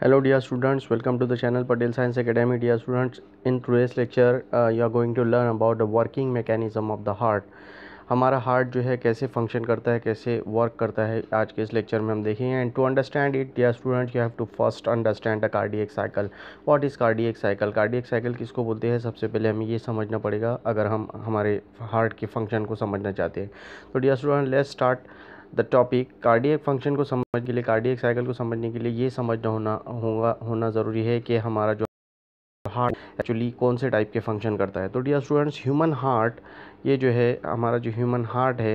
hello dear students welcome to the channel Patel science academy dear students in today's lecture you are going to learn about the working mechanism of the heart हमारा heart जो है कैसे function करता है कैसे work करता है आज के इस लेक्चर में हम देखेंगे and to understand it dear student you have to first understand the cardiac cycle what is cardiac cycle cardiac cycle किसको बोलते हैं सबसे पहले हमें ये समझना पड़ेगा अगर हम हमारे हार्ट के फंक्शन को समझना चाहते हैं तो dear student let's start the topic cardiac function को समझने के लिए कार्डियक साइकिल को समझने के लिए ये समझना होना होगा होना ज़रूरी है कि हमारा जो हार्ट एक्चुअली कौन से टाइप के फंक्शन करता है तो डियर स्टूडेंट्स ह्यूमन हार्ट ये जो है हमारा जो ह्यूमन हार्ट है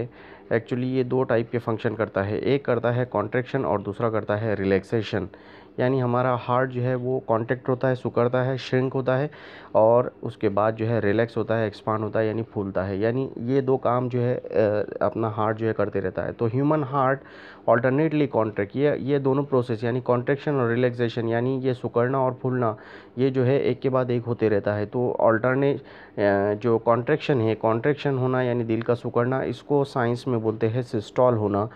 एक्चुअली ये दो टाइप के फंक्शन करता है एक करता है कॉन्ट्रेक्शन और दूसरा करता है रिलैक्सेशन यानी हमारा हार्ट जो है वो कॉन्टेक्ट होता है सुकड़ता है श्रिंक होता है और उसके बाद जो है रिलैक्स होता है एक्सपांड होता है यानी फूलता है यानी ये दो काम जो है अपना हार्ट जो है करते रहता है तो ह्यूमन हार्ट ऑल्टरनेटली कॉन्ट्रैक्ट ये ये दोनों प्रोसेस यानी कॉन्ट्रेक्शन और रिलैक्सेशन यानी ये सुकड़ना और फूलना ये जो है एक के बाद एक होते रहता है तो ऑल्टरनेट जो कॉन्ट्रेक्शन है कॉन्ट्रेक्शन होना यानी दिल का सुकड़ना इसको साइंस में बोलते हैं सिस्टॉल होना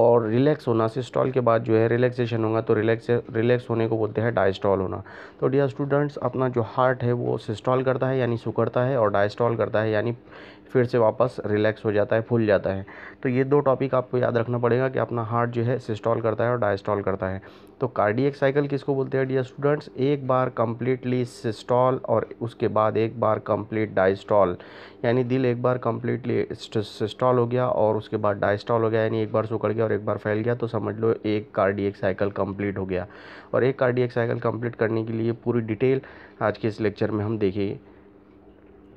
और रिलैक्स होना सिस्टॉल के बाद जो है रिलैक्सेशन होगा तो रिलैक्स रिलैक्स होने को बोलते हैं डायस्टॉल होना तो डियर स्टूडेंट्स अपना जो हार्ट है वो सिस्टॉल करता है यानी सुकड़ता है और डायस्टॉल करता है यानी फिर से वापस रिलैक्स हो जाता है फूल जाता है तो ये दो टॉपिक आपको याद रखना पड़ेगा कि अपना हार्ट जो है सिस्टॉल करता है और डायस्टॉल करता है तो कार्डियक साइकिल किसको बोलते हैं डियर स्टूडेंट्स एक बार कम्प्लीटली सिस्टॉल और उसके बाद एक बार कम्प्लीट डायस्टॉल यानी दिल एक बार कम्प्लीटली सिस्टॉल हो गया और उसके बाद डायस्टॉल हो गया यानी एक बार सुकड़ गया और एक बार फैल गया तो समझ लो एक कार्डियक साइकिल कम्प्लीट हो गया और एक कार्डियक साइकिल कम्प्लीट करने के लिए पूरी डिटेल आज के इस लेक्चर में हम देखेंगे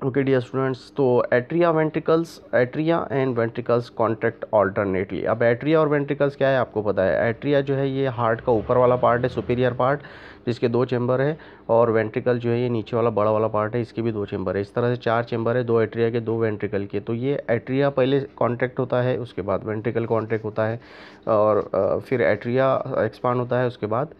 ओके डियर स्टूडेंट्स तो atria ventricles atria and ventricles contract alternately अब एट्रिया और वेंट्रिकल्स क्या है आपको पता है एट्रिया जो है ये हार्ट का ऊपर वाला पार्ट है सुपीरियर पार्ट जिसके दो चैम्बर है और वेंट्रिकल जो है ये नीचे वाला बड़ा वाला पार्ट है इसके भी दो चैम्बर है इस तरह से चार चैम्बर है दो एट्रिया के दो वेंट्रिकल के तो ये एट्रिया पहले कॉन्ट्रैक्ट होता है उसके बाद वेंट्रिकल कॉन्ट्रैक्ट होता है और फिर एट्रिया एक्सपांड होता है उसके बाद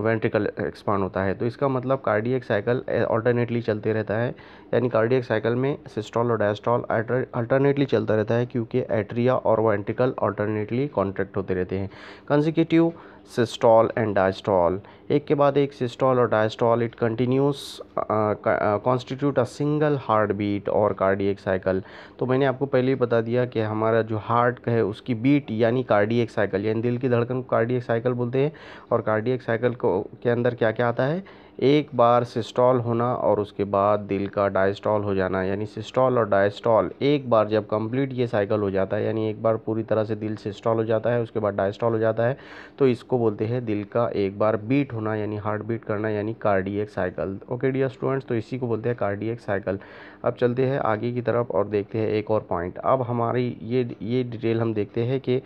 वेंट्रिकल एक्सपांड होता है तो इसका मतलब कार्डियक साइकिल अल्टरनेटली चलते रहता है यानी कार्डियक साइकिल में सिस्टॉल और डायस्टॉल अल्टरनेटली चलता रहता है क्योंकि एट्रिया और वेंट्रिकल अल्टरनेटली कॉन्ट्रैक्ट होते रहते हैं कंजिक्यूटिव सिस्टॉल एंड डायस्टॉल एक के बाद एक सिस्टॉल और diastole it continuous constitute a single heart beat और कार्डियक साइकिल तो मैंने आपको पहले ही बता दिया कि हमारा जो हार्ट है उसकी बीट यानी कार्डियक साइकिल यानी दिल की धड़कन को कार्डियक साइकिल बोलते हैं और कार्डियक साइकिल को के अंदर क्या क्या आता है एक बार सिस्टॉल होना और उसके बाद दिल का डायस्टॉल हो जाना यानी सिस्टॉल और डायस्टॉल एक बार जब कंप्लीट ये साइकिल हो जाता है यानी एक बार पूरी तरह से दिल सिस्टॉल हो जाता है उसके बाद डायस्टॉल हो जाता है तो इसको बोलते हैं दिल का एक बार बीट होना यानी हार्ट बीट करना यानी cardiac cycle okay dear students तो इसी को बोलते हैं कार्डियक साइकिल अब चलते हैं आगे की तरफ और देखते हैं एक और पॉइंट अब हमारी ये ये डिटेल हम देखते हैं कि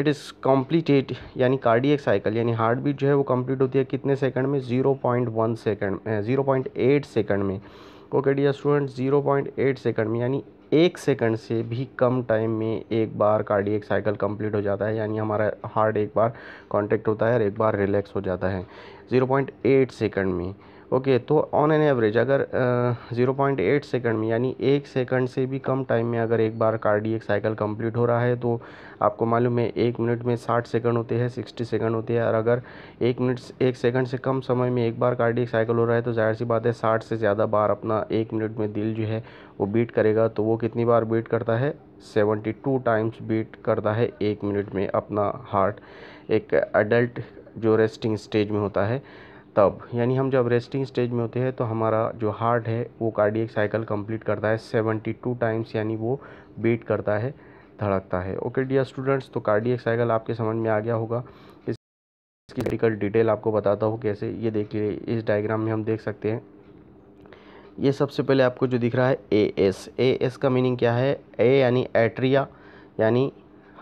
इट इज़ कॉम्प्लीटेड यानी कार्डियक साइकिल यानी हार्ट बीट जो है वो कम्प्लीट होती है कितने सेकंड में zero point point one second zero point eight second में okay dear student zero point eight second में यानी एक सेकंड से भी कम टाइम में एक बार कार्डियक साइकिल कंप्लीट हो जाता है यानी हमारा हार्ट एक बार कॉन्टेक्ट होता है और एक बार रिलैक्स हो जाता है जीरो पॉइंट एट सेकंड में ओके तो ऑन एन एवरेज अगर ज़ीरो पॉइंट एट सेकेंड में यानी एक सेकंड से भी कम टाइम में अगर एक बार कार्डियक साइकिल कंप्लीट हो रहा है तो आपको मालूम है एक मिनट में साठ सेकंड होते हैं सिक्सटी सेकंड होते हैं और अगर एक मिनट एक सेकंड से कम समय में एक बार कार्डियक साइकिल हो रहा है तो जाहिर सी बात है साठ से ज़्यादा बार अपना एक मिनट में दिल जो है वो बीट करेगा तो वो कितनी बार बीट करता है सेवेंटी टू टाइम्स बीट करता है एक मिनट में अपना हार्ट एक अडल्ट जो रेस्टिंग स्टेज में होता है तब यानी हम जब रेस्टिंग स्टेज में होते हैं तो हमारा जो हार्ट है वो कार्डियक साइकिल कंप्लीट करता है सेवेंटी टू टाइम्स यानी वो बीट करता है धड़कता है ओके डियर स्टूडेंट्स तो कार्डियक साइकिल आपके समझ में आ गया होगा इसकी मेडिकल डिटेल आपको बताता हूँ कैसे ये देखिए इस डायग्राम में हम देख सकते हैं ये सबसे पहले आपको जो दिख रहा है ए एस ए एस का मीनिंग क्या है ए यानी एट्रिया यानी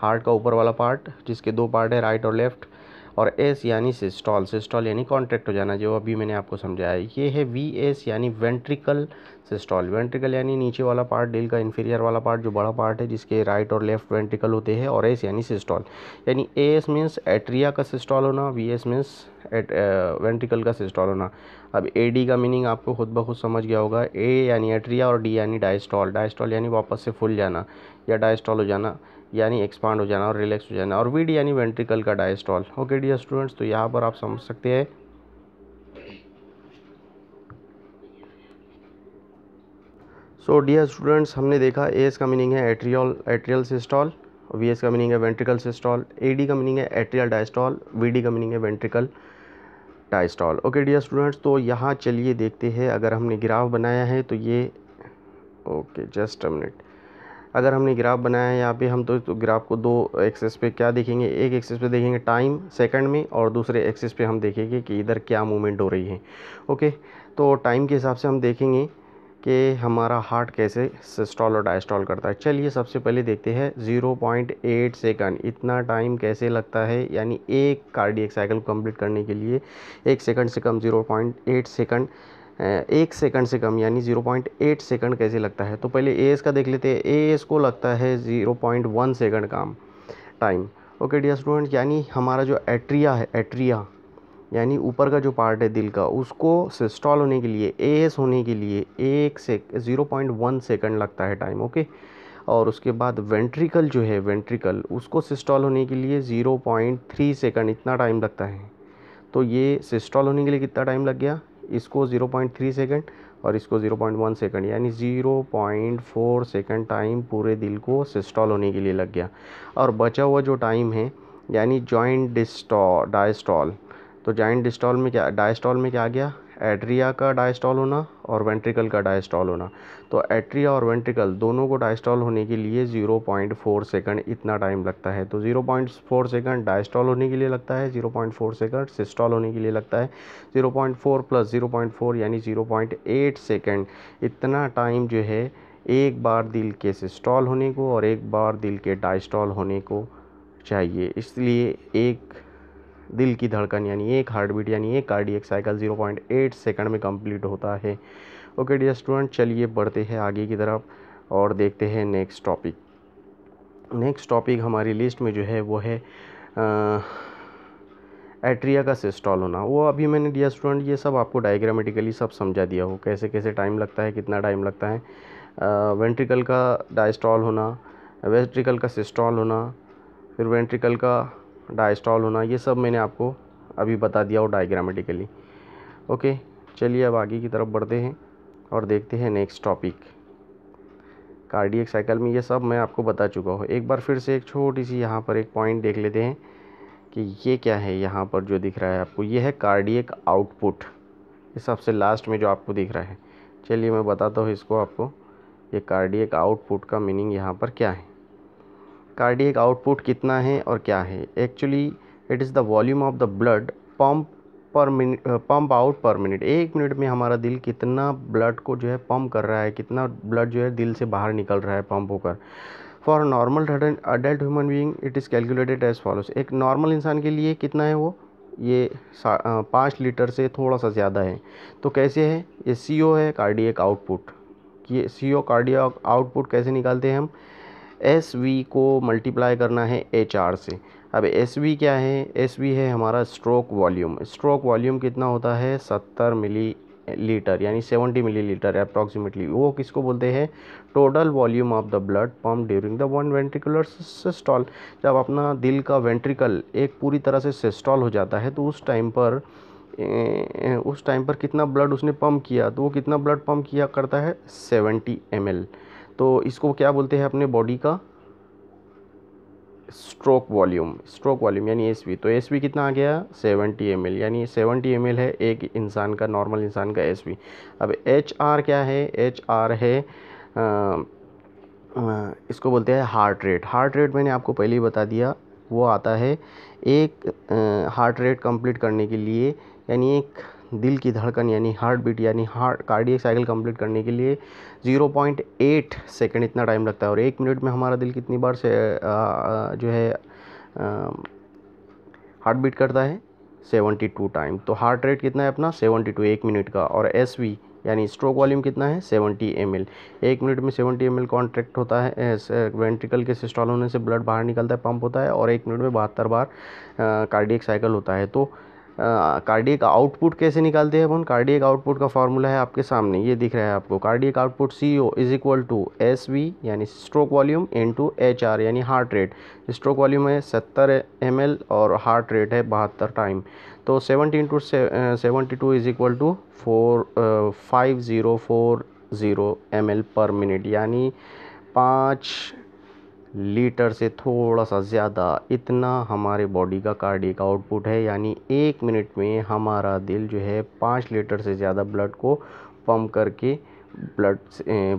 हार्ट का ऊपर वाला पार्ट जिसके दो पार्ट है राइट और लेफ़्ट और एस यानी सिस्टॉल सिस्टॉल यानी कॉन्ट्रैक्ट हो जाना जो अभी मैंने आपको समझाया ये है वी एस यानी वेंट्रिकल सिस्टॉल वेंट्रिकल यानी नीचे वाला पार्ट डील का इन्फीरियर वाला पार्ट जो बड़ा पार्ट है जिसके राइट और लेफ्ट वेंट्रिकल होते हैं और एस यानी सिस्टॉल यानी ए एस मीन्स एट्रिया का सिस्टॉल होना V S means at ventricle का सिस्टॉल होना अब ए डी का मीनिंग आपको खुद ब खुद समझ गया होगा ए यानी एट्रिया और डी यानी डायस्टॉल डायस्टॉल यानी वापस से फुल जाना या डायस्टॉल हो जाना यानी एक्सपांड हो जाना और रिलैक्स हो जाना और वीड यानी वेंट्रिकल का डायस्टॉल ओके डियर स्टूडेंट्स तो यहाँ पर आप समझ सकते हैं सो डियर स्टूडेंट्स हमने देखा ए एस का मीनिंग है atrial atrial systole V S का मीनिंग है वेंट्रिकल सिस्टॉल ए डी का मीनिंग है एट्रियल डायस्टॉल वी डी का मीनिंग है ventricle diastole okay dear students तो यहाँ चलिए देखते हैं अगर हमने ग्राफ बनाया है तो ये ओके जस्ट अ मिनट अगर हमने ग्राफ बनाया है यहाँ पे हम तो, तो ग्राफ को दो एक्सेस पे क्या देखेंगे एक एक्सेस पे देखेंगे टाइम सेकंड में और दूसरे एक्सेस पे हम देखेंगे कि इधर क्या मूवमेंट हो रही है ओके तो टाइम के हिसाब से हम देखेंगे कि हमारा हार्ट कैसे सिस्टॉल और डाइस्टॉल करता है चलिए सबसे पहले देखते हैं ज़ीरो पॉइंट एट सेकेंड इतना टाइम कैसे लगता है यानी एक कार्डियक साइकिल कंप्लीट करने के लिए एक सेकंड से कम ज़ीरो पॉइंट एट सेकंड एक सेकंड से कम यानी 0.8 सेकंड कैसे लगता है तो पहले ए का देख लेते हैं ए को लगता है 0.1 सेकंड काम टाइम ओके डियर स्टूडेंट यानी हमारा जो एट्रिया है एट्रिया यानी ऊपर का जो पार्ट है दिल का उसको सिस्टॉल होने के लिए ए होने के लिए एक से ज़ीरो पॉइंट वन सेकेंड लगता है टाइम ओके और उसके बाद वेंट्रिकल जो है वेंट्रिकल उसको सिस्टॉल होने के लिए ज़ीरो पॉइंट थ्री सेकेंड इतना टाइम लगता है तो ये सिस्टॉल होने के लिए कितना टाइम लग गया इसको 0.3 सेकेंड और इसको 0.1 सेकेंड यानी 0.4 सेकेंड टाइम पूरे दिल को सिस्टॉल होने के लिए लग गया और बचा हुआ जो टाइम है यानी जॉइंट डिस्टॉ डायस्टॉल तो जॉइंट डिस्टॉल में क्या डायस्टॉल में क्या आ गया एट्रिया का डायस्टॉल होना और वेंट्रिकल का डायस्टॉल होना तो एट्रिया और वेंट्रिकल दोनों को डायस्टॉल होने के लिए 0.4 सेकंड इतना टाइम लगता है तो 0.4 सेकंड डायस्टॉल होने के लिए लगता है 0.4 सेकंड सिस्टॉल होने के लिए लगता है 0.4 प्लस जीरो यानी जीरो पॉइंट इतना टाइम जो है एक बार दिल के सिस्टॉल होने को और एक बार दिल के डायस्टॉल होने को चाहिए इसलिए एक दिल की धड़कन यानी एक हार्ट बीट यानी एक कार्डियक साइकिल 0.8 सेकंड में कंप्लीट होता है ओके डियर स्टूडेंट चलिए बढ़ते हैं आगे की तरफ और देखते हैं नेक्स्ट टॉपिक नेक्स्ट टॉपिक हमारी लिस्ट में जो है वो है आ, एट्रिया का सिस्टॉल होना वो अभी मैंने डियर स्टूडेंट ये सब आपको डायग्रामेटिकली सब समझा दिया हो कैसे कैसे टाइम लगता है कितना टाइम लगता है आ, वेंट्रिकल का डायस्टॉल होना वेस्ट्रिकल का सिस्टॉल होना फिर वेंट्रिकल का डाइस्टॉल होना ये सब मैंने आपको अभी बता दिया हो डायग्रामेटिकली ओके चलिए अब आगे की तरफ बढ़ते हैं और देखते हैं नेक्स्ट टॉपिक कार्डियक साइकिल में ये सब मैं आपको बता चुका हूँ एक बार फिर से एक छोटी सी यहाँ पर एक पॉइंट देख लेते हैं कि ये क्या है यहाँ पर जो दिख रहा है आपको ये है कार्डियक आउटपुट ये सबसे लास्ट में जो आपको दिख रहा है चलिए मैं बताता हूँ इसको आपको ये कार्डियक आउटपुट का मीनिंग यहाँ पर क्या है कार्डियक आउटपुट कितना है और क्या है actually it is the volume of the blood pump per minute pump out per minute एक मिनट में हमारा दिल कितना ब्लड को जो है पम्प कर रहा है कितना ब्लड जो है दिल से बाहर निकल रहा है पम्प होकर for normal adult human being it is calculated as follows एक नॉर्मल इंसान के लिए कितना है वो ये uh, पाँच लीटर से थोड़ा सा ज़्यादा है तो कैसे है ये सी है कार्डियक आउटपुट कि सी ओ कार्डियक आउटपुट कैसे निकालते हैं हम एस वी को मल्टीप्लाई करना है एच आर से अब एस वी क्या है एस वी है हमारा स्ट्रोक वॉल्यूम स्ट्रोक वॉल्यूम कितना होता है सत्तर मिली लीटर यानी सेवेंटी मिली लीटर अप्रॉक्सीमेटली वो किसको बोलते हैं total volume of the blood pump during the one ventricular systole जब अपना दिल का वेंट्रिकल एक पूरी तरह से सिस्टॉल हो जाता है तो उस टाइम पर उस टाइम पर कितना ब्लड उसने पम्प किया तो वो कितना ब्लड पम्प किया करता है सेवेंटी एम तो इसको क्या बोलते हैं अपने बॉडी का स्ट्रोक वॉल्यूम स्ट्रोक वॉल्यूम यानी एस तो एस कितना आ गया 70 एम यानी 70 एम है एक इंसान का नॉर्मल इंसान का एस अब एच क्या है एच है आ, इसको बोलते हैं हार्ट रेट हार्ट रेट मैंने आपको पहले ही बता दिया वो आता है एक हार्ट रेट कंप्लीट करने के लिए यानी एक दिल की धड़कन यानी हार्ट बीट यानी हार्ट कार्डियक साइकिल कंप्लीट करने के लिए 0.8 सेकेंड इतना टाइम लगता है और एक मिनट में हमारा दिल कितनी बार से आ, जो है हार्ट बीट करता है 72 टाइम तो हार्ट रेट कितना है अपना 72 एक मिनट का और एस यानी स्ट्रोक वॉल्यूम कितना है 70 एम एल एक मिनट में 70 एम एल कॉन्ट्रैक्ट होता है वेंट्रिकल के सिस्टॉल होने से ब्लड बाहर निकलता है पंप होता है और एक मिनट में बहत्तर बार कार्डियक साइकिल होता है तो कार्डियक आउटपुट कैसे निकालते हैं अपन कार्डियक आउटपुट का फॉर्मूला है आपके सामने ये दिख रहा है आपको cardiac output C O is equal to S V यानी stroke volume into H R यानी हार्ट रेट स्ट्रोक वॉल्यूम है सत्तर एम एल और हार्ट रेट है बहत्तर टाइम तो seventy into seventy two is equal to four five zero four zero M L per minute यानी पाँच litre से थोड़ा सा ज़्यादा इतना हमारे बॉडी का कार्डिक आउटपुट है यानी एक मिनट में हमारा दिल जो है पाँच लीटर से ज़्यादा ब्लड को पम्प करके ब्लड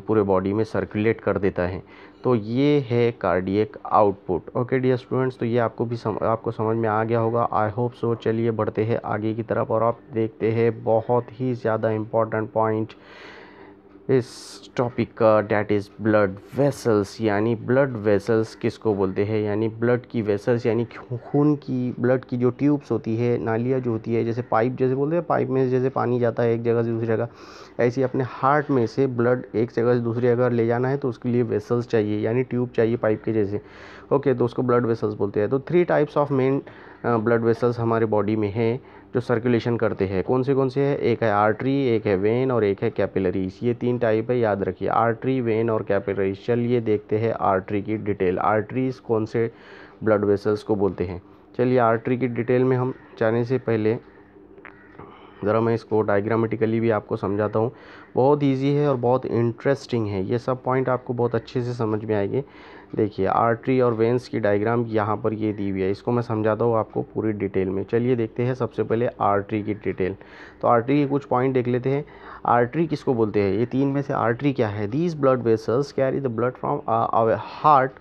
पूरे बॉडी में सर्कुलेट कर देता है तो ये है cardiac output okay dear students तो ये आपको भी सम, आपको समझ में आ गया होगा आई होप सो चलिए बढ़ते हैं आगे की तरफ और आप देखते हैं बहुत ही ज़्यादा इम्पॉर्टेंट पॉइंट इस टॉपिक का डैट इज़ ब्लड वेसल्स यानी ब्लड वेसल्स किसको बोलते हैं यानी ब्लड की वेसल्स यानी खून की ब्लड की जो ट्यूब्स होती है नालियाँ जो होती है जैसे पाइप जैसे बोलते हैं पाइप में जैसे पानी जाता है एक जगह से दूसरी जगह ऐसे अपने हार्ट में से ब्लड एक जगह से दूसरी जगह ले जाना है तो उसके लिए वेसल्स चाहिए यानी ट्यूब चाहिए पाइप के जैसे ओके तो उसको ब्लड वेसल्स बोलते हैं तो three types of main blood vessels हमारे बॉडी में है जो सर्कुलेशन करते हैं कौन से कौन से है एक है आर्टरी एक है वेन और एक है कैपिलरीज ये तीन टाइप है याद रखिए आर्टरी वेन और कैपिलरीज चलिए देखते हैं आर्टरी की डिटेल आर्टरीज कौन से ब्लड वेसल्स को बोलते हैं चलिए आर्टरी की डिटेल में हम जाने से पहले ज़रा मैं इसको डायग्रामेटिकली भी आपको समझाता हूँ बहुत इजी है और बहुत इंटरेस्टिंग है ये सब पॉइंट आपको बहुत अच्छे से समझ में आएंगे देखिए आर्टरी और वेंस की डायग्राम यहाँ पर ये दी हुई है इसको मैं समझाता हूँ आपको पूरी डिटेल में चलिए देखते हैं सबसे पहले आर्टरी की डिटेल तो आर्टरी के कुछ पॉइंट देख लेते हैं आर्टरी किसको बोलते हैं ये तीन में से आर्टरी क्या है these blood vessels carry the blood from heart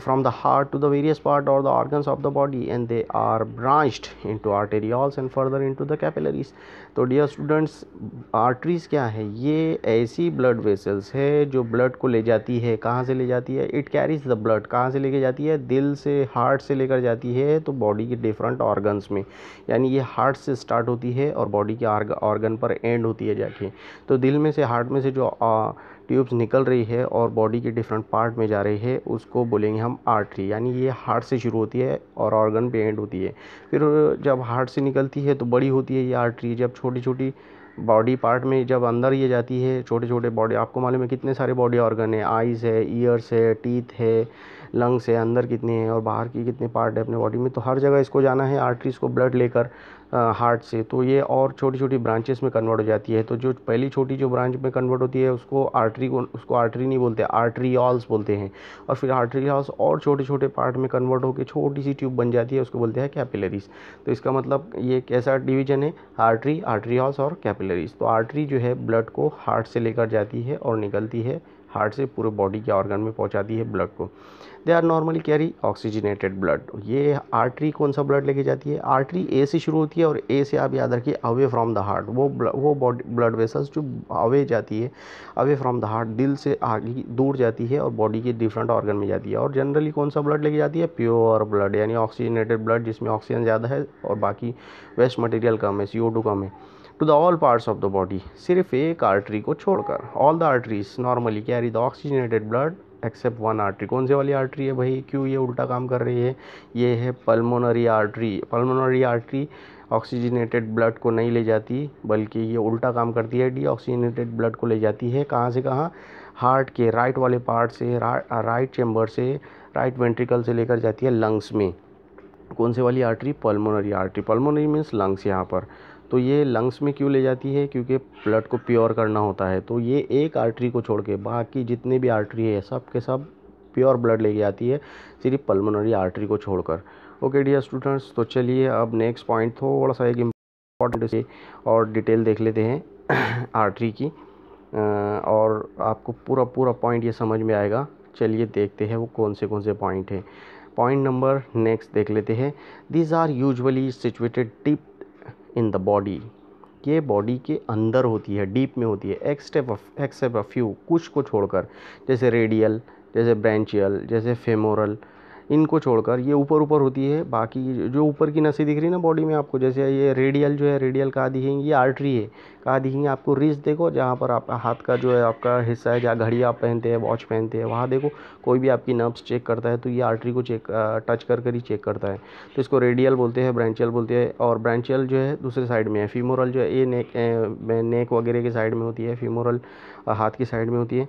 from the heart to the various part or the organs of the body and they are branched into arterioles and further into the capillaries तो dear students arteries क्या है ये ऐसी blood vessels है जो blood को ले जाती है कहाँ से ले जाती है it carries the blood कहाँ से लेके जाती है दिल से heart से लेकर जाती है तो body के different organs में यानी ये heart से start होती है और body के organ पर end होती है जाके तो दिल में से heart में से जो uh, ट्यूब्स निकल रही है और बॉडी के डिफरेंट पार्ट में जा रही है उसको बोलेंगे हम आर्टरी यानी ये हार्ट से शुरू होती है और ऑर्गन पे एंड होती है फिर जब हार्ट से निकलती है तो बड़ी होती है ये आर्टरी जब छोटी छोटी बॉडी पार्ट में जब अंदर ये जाती है छोटे छोटे बॉडी आपको मालूम है कितने सारे बॉडी ऑर्गन है आइज़ है ईयर्स है टीथ है लंग्स है अंदर कितने हैं और बाहर की कितने पार्ट है अपने बॉडी में तो हर जगह इसको जाना है आर्टरीज़ को ब्लड लेकर हार्ट से तो ये और छोटी छोटी ब्रांचेस में कन्वर्ट हो जाती है तो जो पहली छोटी जो ब्रांच में कन्वर्ट होती है उसको आर्टरी को उसको आर्टरी नहीं बोलते आर्टरीॉल्स बोलते हैं और फिर आर्टरीॉल्स और छोटे छोटे पार्ट में कन्वर्ट होकर छोटी सी ट्यूब बन जाती है उसको बोलते हैं कैपिलरीज तो इसका मतलब ये कैसा डिवीजन है आर्टरी आर्टरीॉल्स और कैपिलरीज तो आर्टरी जो है ब्लड को हार्ट से लेकर जाती है और निकलती है हार्ट से पूरे बॉडी के ऑर्गन में पहुँचाती है ब्लड को they are normally carry oxygenated blood ये आर्टरी कौन सा ब्लड लेके जाती है आर्टरी ए से शुरू होती है और ए से आप याद रखिए अवे फ्रॉम द हार्ट वो वो बॉडी ब्लड वेसल्स जो अवे जाती है अवे फ्रॉम द हार्ट दिल से आगे दूर जाती है और बॉडी के डिफरेंट ऑर्गन में जाती है और जनरली कौन सा ब्लड लेके जाती है प्योर ब्लड यानी ऑक्सीजनेटेड ब्लड जिसमें ऑक्सीजन ज़्यादा है और बाकी वेस्ट मटेरियल कम है सी कम है to the all parts of the body सिर्फ एक आर्टरी को छोड़कर all the arteries normally carry the oxygenated blood except one artery कौन से वाली आर्टरी है भाई क्यों ये उल्टा काम कर रही है ये है pulmonary artery pulmonary artery oxygenated blood को नहीं ले जाती बल्कि ये उल्टा काम करती है डीऑक्सीजनेटेड ब्लड को ले जाती है कहाँ से कहाँ हार्ट के राइट वाले पार्ट से रा, राइट चैम्बर से राइट वेंट्रिकल से लेकर जाती है लंग्स में कौन से वाली artery pulmonary artery pulmonary means lungs यहाँ पर तो ये लंग्स में क्यों ले जाती है क्योंकि ब्लड को प्योर करना होता है तो ये एक आर्टरी को छोड़ के बाकी जितने भी आर्टरी है सब के सब प्योर ब्लड लेके आती है सिर्फ पल्मोनरी आर्टरी को छोड़कर ओके डियर स्टूडेंट्स तो चलिए अब नेक्स्ट पॉइंट थोड़ा सा एक इम्पॉर्टेंट से और डिटेल देख लेते हैं आर्टरी की और आपको पूरा पूरा पॉइंट ये समझ में आएगा चलिए देखते हैं वो कौन से कौन से पॉइंट हैं पॉइंट नंबर नेक्स्ट देख लेते हैं these are usually situated deep in the body ये बॉडी के अंदर होती है डीप में होती है एक्सटेप एक्सटेप ऑफ फ्यू कुछ को छोड़कर जैसे रेडियल जैसे ब्रांचियल जैसे फेमोरल इनको छोड़कर ये ऊपर ऊपर होती है बाकी जो ऊपर की नसें दिख रही है ना बॉडी में आपको जैसे ये रेडियल जो है रेडियल कहाँ दिखेंगे ये आर्टरी है कहाँ दिखेंगे आपको रिस्ट देखो जहाँ पर आपका हाथ का जो है आपका हिस्सा है जहाँ घड़ी आप पहनते हैं वॉच पहनते हैं वहाँ देखो कोई भी आपकी नर्व्स चेक करता है तो ये आर्टरी को चेक टच कर कर ही चेक करता है तो इसको रेडियल बोलते हैं ब्रांचियल बोलते हैं और ब्रांचियल जो है दूसरे साइड में है फीमोरल जो है ये नेक नेक वगैरह के साइड में होती है फीमोरल हाथ की साइड में होती है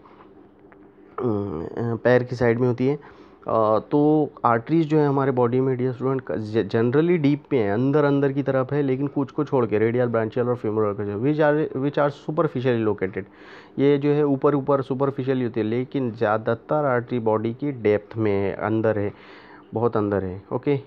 पैर की साइड में होती है तो आर्टरीज़ जो है हमारे बॉडी में डियर स्टूडेंट जनरली डीप में है अंदर अंदर की तरफ है लेकिन कुछ को छोड़ के रेडियल ब्रांचियल और femoral which are which are superficially located ये जो है ऊपर ऊपर सुपरफिशियली होती है लेकिन ज़्यादातर आर्टरी बॉडी की डेप्थ में है अंदर है बहुत अंदर है okay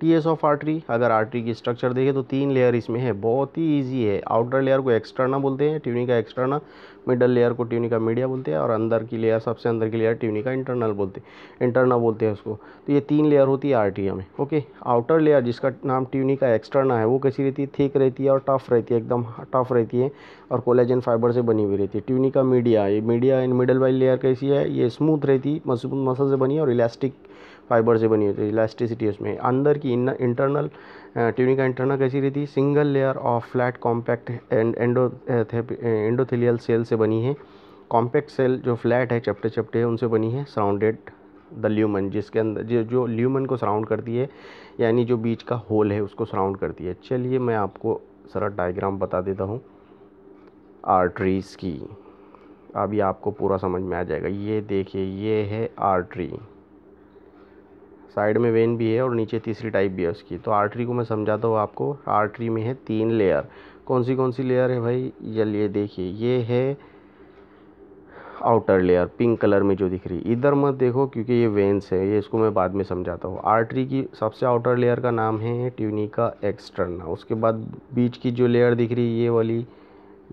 T S of artery अगर आर्टरी की स्ट्रक्चर देखें तो तीन लेयर इसमें है बहुत ही ईजी है आउटर लेयर को एक्सटर्ना बोलते हैं ट्यूनिका एक्सटर्ना मिडल लेयर को ट्यूनिका मीडिया बोलते हैं और अंदर की लेयर सबसे अंदर की लेयर ट्यूनिका इंटरनल बोलते हैं इंटरनल बोलते हैं उसको तो ये तीन लेयर होती है आर्टी में ओके आउटर लेयर जिसका नाम ट्यूनिका एक्सटर्ना है वो कैसी रहती है थिक रहती है और टफ रहती है एकदम टफ रहती है और कोलेजन फाइबर से बनी हुई रहती है ट्यूनिका मीडिया ये मीडिया इन मिडल वाली लेयर कैसी है ये स्मूथ रहती है मजबूत मसल से बनी और इलास्टिक फाइबर से बनी होती है इलास्टिसिटी उसमें अंदर की इंटरनल ट्यूनिक का इंटरनल कैसी रहती है single layer of flat compact and endo endothelial cell से बनी है कॉम्पैक्ट सेल जो फ्लैट है चपटे चपटे है उनसे बनी है सराउंडेड द ल्यूमन जिसके अंदर जो जो ल्यूमन को सराउंड करती है यानी जो बीच का होल है उसको सराउंड करती है चलिए मैं आपको सरा डायग्राम बता देता हूँ आर्टरीज़ की अभी आपको पूरा समझ में आ जाएगा ये देखिए ये है आर्टरी साइड में वेन भी है और नीचे तीसरी टाइप भी है उसकी तो आर्टरी को मैं समझाता हूँ आपको आर्टरी में है तीन लेयर कौन सी कौन सी लेयर है भाई चलिए देखिए ये है आउटर लेयर पिंक कलर में जो दिख रही इधर मत देखो क्योंकि ये वेंस है ये इसको मैं बाद में समझाता हूँ आर्टरी की सबसे आउटर लेयर का नाम है ट्यूनिका एक्सटर्ना उसके बाद बीच की जो लेयर दिख रही है ये वाली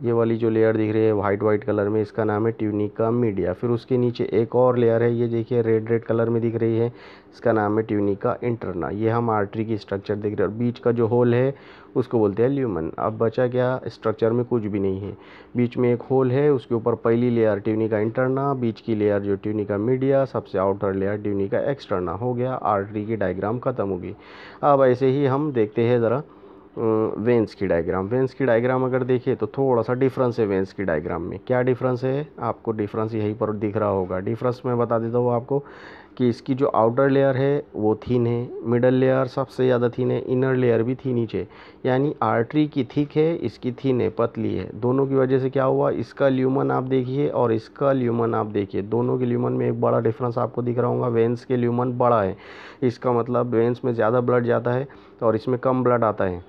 ये वाली जो लेयर दिख रही है वाइट वाइट कलर में इसका नाम है ट्यूनिका मीडिया फिर उसके नीचे एक और लेयर है ये देखिए रेड रेड कलर में दिख रही है इसका नाम है ट्यूनिका इंटरना ये हम आर्टरी की स्ट्रक्चर देख रहे हैं और बीच का जो होल है उसको बोलते हैं ल्यूमन अब बचा क्या स्ट्रक्चर में कुछ भी नहीं है बीच में एक होल है उसके ऊपर पहली लेयर ट्यूनिका इंटरना बीच की लेयर जो ट्यूनिका मीडिया सबसे आउटर लेयर ट्यूनिका एक्सटर्ना हो गया आर्टरी की डायग्राम ख़त्म होगी अब ऐसे ही हम देखते हैं ज़रा वेंस की डायग्राम वेंस की डायग्राम अगर देखिए तो थोड़ा सा डिफरेंस है वेंस की डायग्राम में क्या डिफरेंस है आपको डिफरेंस यहीं पर दिख रहा होगा डिफरेंस मैं बता देता हूँ आपको कि इसकी जो आउटर लेयर है वो थीन है मिडल लेयर सबसे ज़्यादा थीन है इनर लेयर भी थी नीचे यानी आर्टरी की थिक है इसकी थीन है पतली है दोनों की वजह से क्या हुआ इसका ल्यूमन आप देखिए और इसका ल्यूमन आप देखिए दोनों के ल्यूमन में एक बड़ा डिफरेंस आपको दिख रहा होगा वेंस के ल्यूमन बड़ा है इसका मतलब वेंस में ज़्यादा ब्लड जाता है और इसमें कम ब्लड आता है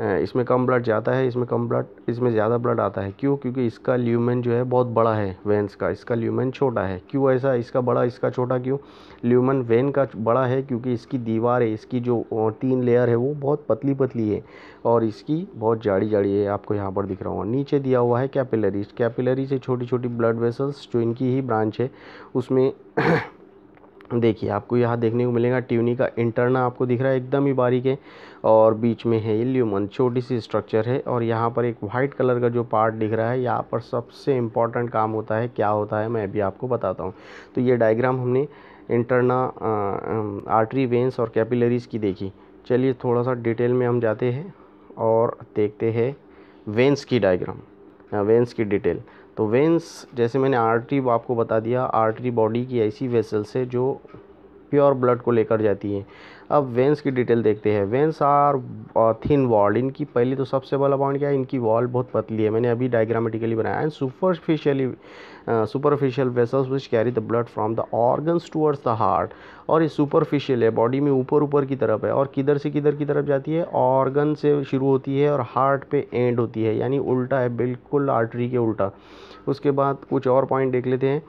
इसमें कम ब्लड जाता है इसमें कम ब्लड इसमें ज़्यादा ब्लड आता है क्यों क्योंकि इसका ल्यूमेन जो है बहुत बड़ा है वेंस का इसका ल्यूमेन छोटा है क्यों ऐसा इसका बड़ा इसका छोटा क्यों ल्यूमेन वेन का बड़ा है क्योंकि इसकी दीवार है इसकी जो तीन लेयर है वो बहुत पतली पतली है और इसकी बहुत जाड़ी जाड़ी है आपको यहाँ पर दिख रहा हूँ नीचे दिया हुआ है कैपिलरीज कैपिलरी से छोटी छोटी ब्लड वेसल्स जो इनकी ही ब्रांच है उसमें देखिए आपको यहाँ देखने को मिलेगा ट्यूनी का इंटरना आपको दिख रहा है एकदम ही बारीक है और बीच में है ल्यूमन छोटी सी स्ट्रक्चर है और यहाँ पर एक वाइट कलर का जो पार्ट दिख रहा है यहाँ पर सबसे इम्पॉर्टेंट काम होता है क्या होता है मैं अभी आपको बताता हूँ तो ये डायग्राम हमने इंटरना आर्टरी वेंस और कैपिलरीज़ की देखी चलिए थोड़ा सा डिटेल में हम जाते हैं और देखते हैं वेंस की डायग्राम हाँ, वेंस की डिटेल तो वेंस जैसे मैंने आर्टरी आपको बता दिया आर्टरी बॉडी की ऐसी वेसल्स है जो प्योर ब्लड को लेकर जाती है अब वेंस की डिटेल देखते हैं वेंस आर थिन वॉल इनकी पहली तो सबसे बड़ा पॉइंट क्या है इनकी वॉल बहुत पतली है मैंने अभी डायग्रामेटिकली बनाया and superficially superficial vessels which carry the blood from the organs towards the heart और ये सुपरफिशियल है बॉडी में ऊपर ऊपर की तरफ है और किधर से किधर की तरफ जाती है ऑर्गन से शुरू होती है और हार्ट पे एंड होती है यानी उल्टा है बिल्कुल आर्टरी के उल्टा उसके बाद कुछ और पॉइंट देख लेते हैं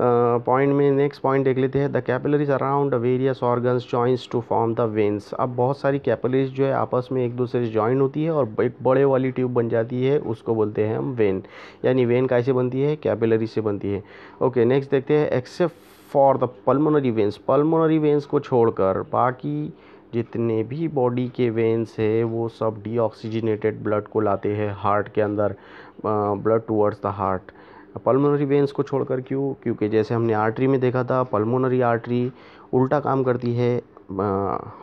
पॉइंट में नेक्स्ट पॉइंट देख लेते हैं the capillaries around various organs joints to form the veins अब बहुत सारी कैपिलरीज जो है आपस में एक दूसरे से ज्वाइन होती है और एक बड़े वाली ट्यूब बन जाती है उसको बोलते हैं हम वेन यानी वेन कैसे बनती है कैपिलरी से बनती है ओके नेक्स्ट देखते हैं except for the pulmonary veins pulmonary veins को छोड़कर बाकी जितने भी बॉडी के वेंस है वो सब डीऑक्सीजनेटेड ब्लड को लाते हैं हार्ट के अंदर blood towards the heart pulmonary veins को छोड़कर क्यों क्योंकि जैसे हमने आर्टरी में देखा था पल्मोनरी आर्टरी उल्टा काम करती है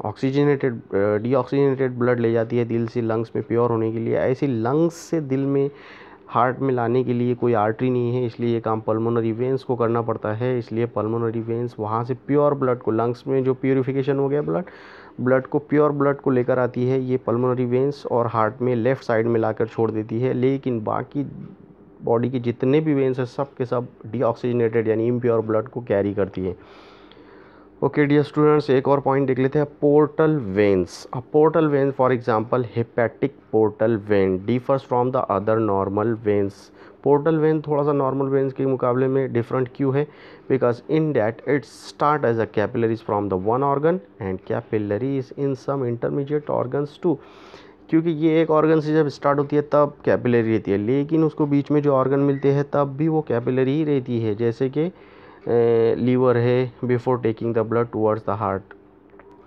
ऑक्सीजनेटेड डीऑक्सीजनेटेड ब्लड ले जाती है दिल से लंग्स में प्योर होने के लिए ऐसे लंग्स से दिल में हार्ट में लाने के लिए कोई आर्टरी नहीं है इसलिए ये काम पल्मोनरी वेंस को करना पड़ता है इसलिए पल्मोनरी वेंस वहाँ से प्योर ब्लड को लंग्स में जो प्योरीफिकेशन हो गया ब्लड ब्लड को प्योर ब्लड को लेकर आती है ये पल्मोनरी वेंस और हार्ट में लेफ़्ट साइड में लाकर छोड़ देती है लेकिन बाकी बॉडी के जितने भी वेंस हैं सब के सब डीऑक्सीजनेटेड यानी इम्प्योर ब्लड को कैरी करती है ओके डियर स्टूडेंट्स एक और पॉइंट देख लेते हैं पोर्टल वेंस अब portal veins for example hepatic portal vein differs from the other normal veins portal vein थोड़ा सा नॉर्मल वेंस के मुकाबले में डिफरेंट क्यों है because in that its start as a capillaries from the one organ and capillaries in some intermediate organs to क्योंकि ये एक ऑर्गन से जब स्टार्ट होती है तब कैपिलरी रहती है लेकिन उसको बीच में जो ऑर्गन मिलते हैं तब भी वो कैपिलरी ही रहती है जैसे कि लीवर है before taking the blood towards the heart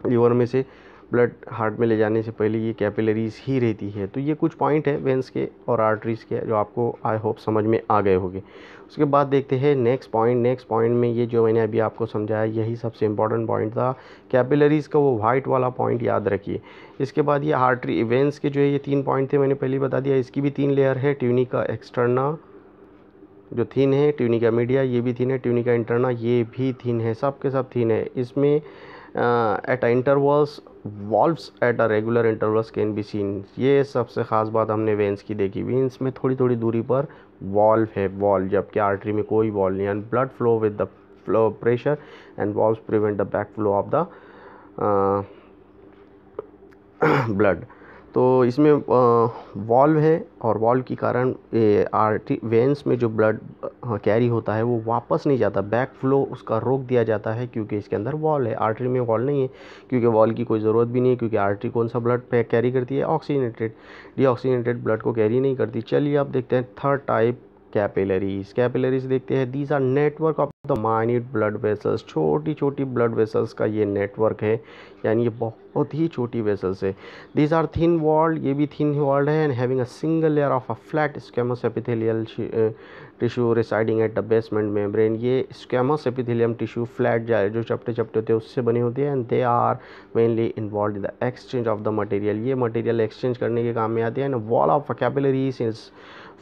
liver में से ब्लड हार्ट में ले जाने से पहले ये कैपिलरीज ही रहती है तो ये कुछ पॉइंट है वेंस के और आर्टरीज़ के जो आपको आई होप समझ में आ गए होंगे उसके बाद देखते हैं नेक्स्ट पॉइंट नेक्स्ट पॉइंट में ये जो मैंने अभी आपको समझाया यही सबसे इंपॉर्टेंट पॉइंट था कैपिलरीज़ का वो वाइट वाला पॉइंट याद रखिए इसके बाद ये हार्टरी वेंस के जो है ये तीन पॉइंट थे मैंने पहले बता दिया इसकी भी तीन लेयर है ट्यूनिका एक्सटर्ना जो थीन है ट्यूनिका मीडिया ये भी थीन है ट्यूनिका इंटरना ये भी थीन है सब के सब थीन है इसमें at intervals valves at a regular intervals can be seen ये सबसे ख़ास बात हमने वेंस की देखी वेंस में थोड़ी थोड़ी दूरी पर वॉल्व है वॉल्व जबकि आर्टरी में कोई वॉल्व नहीं and blood flow with the flow pressure and valve prevent the back flow of the blood तो इसमें वॉल्व है और वॉल्व के कारण ये आर्टी वेंस में जो ब्लड कैरी हाँ, होता है वो वापस नहीं जाता बैक फ्लो उसका रोक दिया जाता है क्योंकि इसके अंदर वॉल है आर्टरी में वॉल नहीं है क्योंकि वॉल की कोई ज़रूरत भी नहीं है क्योंकि आर्टरी कौन सा ब्लड कैरी करती है ऑक्सीजनेटेड डीऑक्सीजनेटेड ब्लड को कैरी नहीं करती चलिए आप देखते हैं थर्ड टाइप कैपिलरीज कैपिलरीज देखते हैं these are network of the minute blood vessels छोटी छोटी ब्लड वेसल्स का ये नेटवर्क है यानी ये बहुत ही छोटी वेसल्स है दीज आर थिन वॉल्ड ये भी थिन वॉल्ड है and having a single layer of a flat squamous epithelial tissue residing at the basement membrane ये स्कैमस एपिथेलियम टिश्यू फ्लैट जाए जो चपटे चपटे होते हैं उससे बने होते हैं and they are mainly involve in the exchange of the material ये मटेरियल एक्सचेंज करने के काम में आते हैं and wall of a capillaries is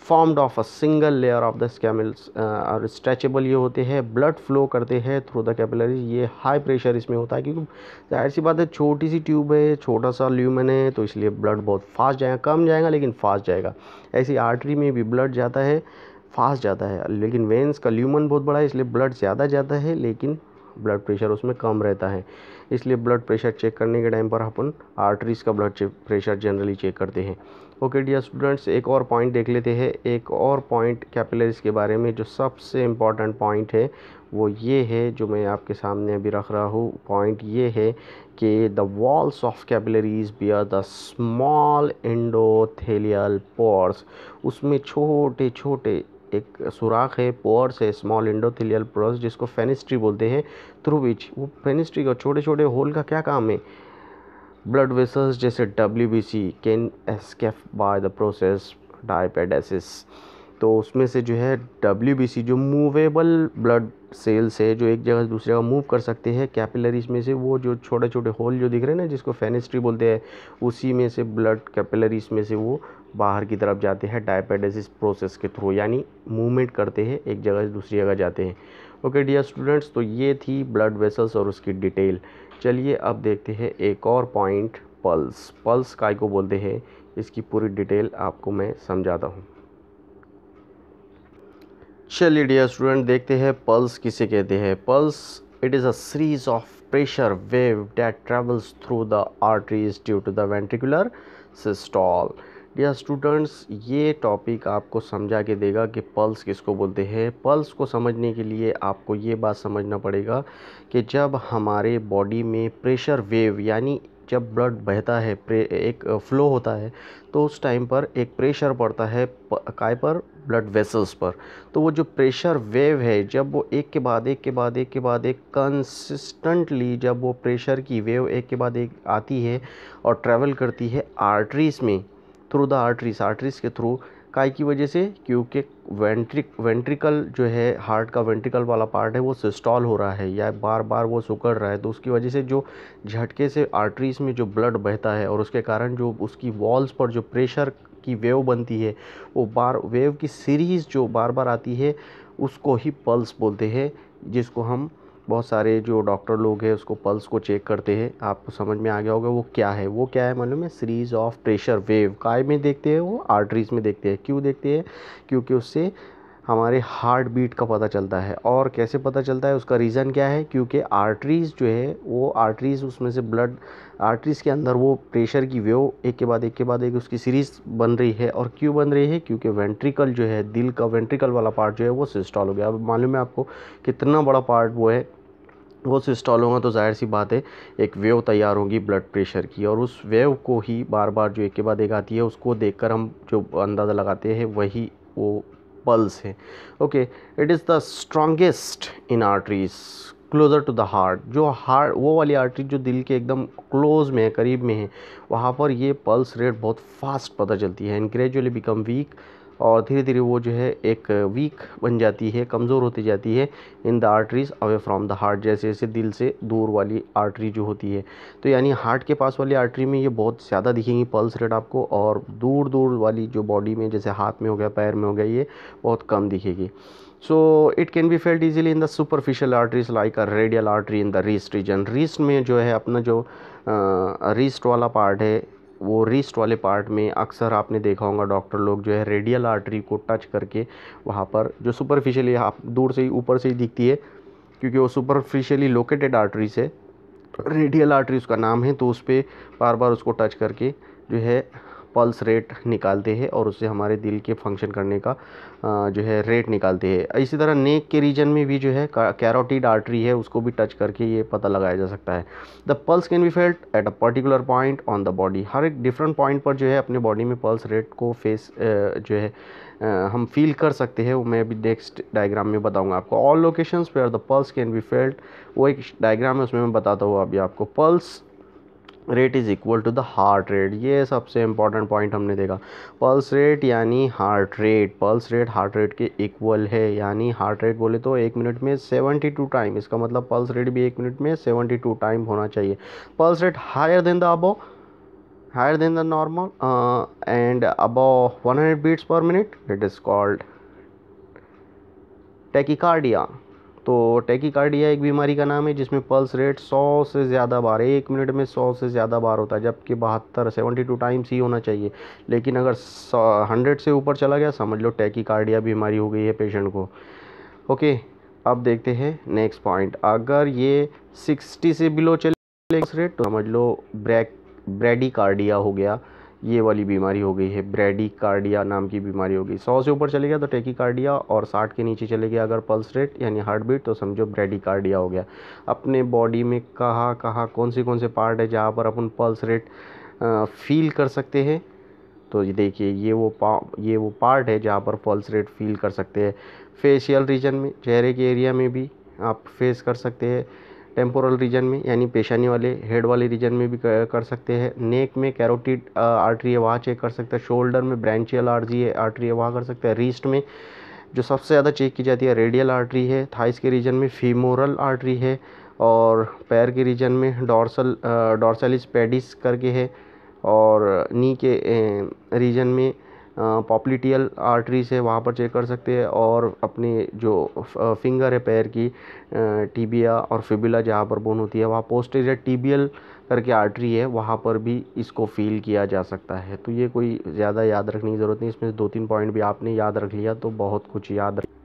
formed of a single layer of the squamous और स्ट्रेचेबल ये होते हैं ब्लड फ्लो करते हैं थ्रू द कैपिलरीज ये हाई प्रेशर इसमें होता है क्योंकि जाहिर सी बात है छोटी सी ट्यूब है छोटा सा ल्यूमन है तो इसलिए ब्लड बहुत फास्ट जाएगा कम जाएगा लेकिन फास्ट जाएगा ऐसी आर्टरी में भी ब्लड जाता है फास्ट जाता है लेकिन वेंस का ल्यूमन बहुत बड़ा है इसलिए ब्लड ज़्यादा जाता है लेकिन ब्लड प्रेशर उसमें कम रहता है इसलिए ब्लड प्रेशर चेक करने के टाइम पर अपन आर्टरीज़ का ब्लड प्रेशर जनरली चेक करते हैं ओके डियर स्टूडेंट्स एक और पॉइंट देख लेते हैं एक और पॉइंट कैपिलरीज के बारे में जो सबसे इम्पॉर्टेंट पॉइंट है वो ये है जो मैं आपके सामने अभी रख रहा हूँ पॉइंट ये है कि the walls of capillaries are the small endothelial pores उसमें छोटे छोटे एक सुराख है पोर्स है स्मॉल इंडोथेलियल पोर्स जिसको फेनिस्ट्री बोलते हैं थ्रू विच वो फेनिस्ट्री का छोटे छोटे होल का क्या काम है blood vessels जैसे W can escape by the process diapedesis तो उसमें से जो है डब्ल्यू जो मूवेबल ब्लड सेल्स है जो एक जगह से दूसरी जगह मूव कर सकते हैं कैपिलरीज में से वो जो छोटे छोटे होल जो दिख रहे हैं ना जिसको फेनेस्ट्री बोलते हैं उसी में से ब्लड कैपिलरीज में से वो बाहर की तरफ जाते हैं डायपेडेसिस प्रोसेस के थ्रू यानी मूवमेंट करते हैं एक जगह से दूसरी जगह जाते हैं ओके डियर स्टूडेंट्स तो ये थी ब्लड वेसल्स और उसकी डिटेल चलिए अब देखते हैं एक और पॉइंट पल्स पल्स काय को बोलते हैं इसकी पूरी डिटेल आपको मैं समझाता हूँ चलिए डियर स्टूडेंट देखते हैं पल्स किसे कहते हैं pulse it is a series of pressure wave that travels through the arteries due to the ventricular systole dear students ये टॉपिक आपको समझा के देगा कि पल्स किसको बोलते हैं पल्स को समझने के लिए आपको ये बात समझना पड़ेगा कि जब हमारे बॉडी में प्रेशर वेव यानी जब ब्लड बहता है एक फ़्लो होता है तो उस टाइम पर एक प्रेशर पड़ता है काय पर ब्लड वेसल्स पर तो वो जो प्रेशर वेव है जब वो एक के बाद एक के बाद एक के बाद एक कंसिस्टेंटली जब वो प्रेशर की वेव एक के बाद एक आती है और ट्रैवल करती है आर्टरीज़ में थ्रू द आर्टरीज आर्टरीज के थ्रू काय की वजह से क्योंकि वेंट्रिक वेंट्रिकल जो है हार्ट का वेंट्रिकल वाला पार्ट है वो सिस्टॉल हो रहा है या बार बार वो सुकड़ रहा है तो उसकी वजह से जो झटके से आर्टरीज में जो ब्लड बहता है और उसके कारण जो उसकी वॉल्स पर जो प्रेशर की वेव बनती है वो बार वेव की सीरीज़ जो बार बार आती है उसको ही पल्स बोलते हैं जिसको हम बहुत सारे जो डॉक्टर लोग हैं उसको पल्स को चेक करते हैं आपको समझ में आ गया होगा वो क्या है वो क्या है मालूम है सीरीज़ ऑफ प्रेशर वेव काय में देखते हैं वो आर्टरीज़ में देखते हैं क्यों देखते हैं क्योंकि उससे हमारे हार्ट बीट का पता चलता है और कैसे पता चलता है उसका रीज़न क्या है क्योंकि आर्टरीज़ जो है वो आर्टरीज़ उसमें से ब्लड आर्टरीज़ के अंदर वो प्रेशर की वेव एक के बाद एक के बाद एक उसकी सीरीज़ बन रही है और क्यों बन रही है क्योंकि वेंट्रिकल जो है दिल का वेंट्रिकल वाला पार्ट जो है वो सिस्टॉल हो गया अब मालूम है आपको कितना बड़ा पार्ट वो है वो सिस्टॉल होगा तो जाहिर सी बात है एक वेव तैयार होगी ब्लड प्रेशर की और उस वेव को ही बार बार जो एक के बाद एक आती है उसको देखकर हम जो अंदाज़ा लगाते हैं वही वो पल्स है okay it is the strongest in arteries closer to the heart जो हार्ट वो वाली आर्टरी जो दिल के एकदम क्लोज़ में है करीब में है वहाँ पर ये पल्स रेट बहुत फास्ट पता चलती है एंड ग्रेजुअली बिकम वीक और धीरे धीरे वो जो है एक वीक बन जाती है कमज़ोर होती जाती है in the arteries away from the heart जैसे जैसे दिल से दूर वाली आर्टरी जो होती है तो यानी हार्ट के पास वाली आर्टरी में ये बहुत ज़्यादा दिखेंगी पल्स रेट आपको और दूर दूर वाली जो बॉडी में जैसे हाथ में हो गया पैर में हो गया ये बहुत कम दिखेगी so it can be felt easily in the superficial arteries like a radial artery in the wrist region wrist में जो है अपना जो रिस्ट वाला पार्ट है वो रिस्ट वाले पार्ट में अक्सर आपने देखा होगा डॉक्टर लोग जो है रेडियल आर्टरी को टच करके वहाँ पर जो सुपरफिशियली आप दूर से ही ऊपर से ही दिखती है क्योंकि वो सुपरफिशियली लोकेटेड आर्टरी से रेडियल आर्टरी उसका नाम है तो उस पर बार बार उसको टच करके जो है पल्स रेट निकालते हैं और उससे हमारे दिल के फंक्शन करने का जो है रेट निकालते हैं इसी तरह नेक के रीजन में भी जो है कैरोटिड आर्टरी है उसको भी टच करके ये पता लगाया जा सकता है the pulse can be felt at a particular point on the body हर एक डिफरेंट पॉइंट पर जो है अपने बॉडी में पल्स रेट को फेस जो है हम फील कर सकते हैं वो मैं अभी नेक्स्ट डायग्राम में बताऊंगा आपको ऑल लोकेशंस पे are the pulse can be felt वो एक डायग्राम है उसमें मैं बताता हूँ अभी आपको pulse rate is equal to the heart rate ये सबसे इम्पॉर्टेंट पॉइंट हमने देखा पल्स रेट यानी heart rate pulse rate heart rate के इक्वल है यानी हार्ट रेट बोले तो एक मिनट में सेवेंटी टू टाइम इसका मतलब पल्स रेट भी एक मिनट में सेवेंटी टू टाइम होना चाहिए pulse rate higher than the above higher than the normal and above one hundred beats per minute it is called tachycardia तो tachycardia एक बीमारी का नाम है जिसमें पल्स रेट 100 से ज़्यादा बार एक मिनट में 100 से ज़्यादा बार होता है जबकि बहत्तर सेवेंटी टू टाइम्स ही होना चाहिए लेकिन अगर हंड्रेड से ऊपर चला गया समझ लो टेकिकार्डिया बीमारी हो गई है पेशेंट को ओके अब देखते हैं नेक्स्ट पॉइंट अगर ये सिक्सटी से बिलो चले रेट तो समझ लो ब्रैक ब्रेडिकार्डिया हो गया ये वाली बीमारी हो गई है ब्रेडिकार्डिया नाम की बीमारी हो गई सौ से ऊपर चले गया तो कार्डिया और साठ के नीचे चले गया अगर पल्स रेट यानी हार्ट बीट तो समझो ब्रेडिकार्डिया हो गया अपने बॉडी में कहाँ कहाँ कौन से कौन से पार्ट है जहाँ पर अपन पल्स रेट फील कर सकते हैं तो देखिए ये वो पा ये वो पार्ट है जहाँ पर पल्स रेट फील कर सकते हैं फेशियल रीजन में चेहरे के एरिया में भी आप फेस कर सकते हैं टेम्पोरल रीजन में यानी पेशानी वाले हेड वाले रीजन में भी कर सकते हैं नेक में कैरोटिड आर्टरी है वहाँ चेक कर सकते हैं शोल्डर में ब्रांचियल आर्जी है आर्टरी है वहाँ कर सकते हैं रीस्ट में जो सबसे ज़्यादा चेक की जाती है रेडियल आर्टरी है थाइस के रीजन में फीमोरल आर्टरी है और पैर के रीजन में डॉर्सल डॉर्सलिस पेडिस करके है और नी के रीजन में पॉपलिटियल आर्टरी से वहाँ पर चेक कर सकते हैं और अपनी जो फिंगर है पैर की टीबिया और फिबिला जहाँ पर बोन होती है वहाँ पोस्टेरियर टीबियल करके आर्टरी है वहाँ पर भी इसको फील किया जा सकता है तो ये कोई ज़्यादा याद रखने की ज़रूरत नहीं इसमें दो तीन पॉइंट भी आपने याद रख लिया तो बहुत कुछ याद रख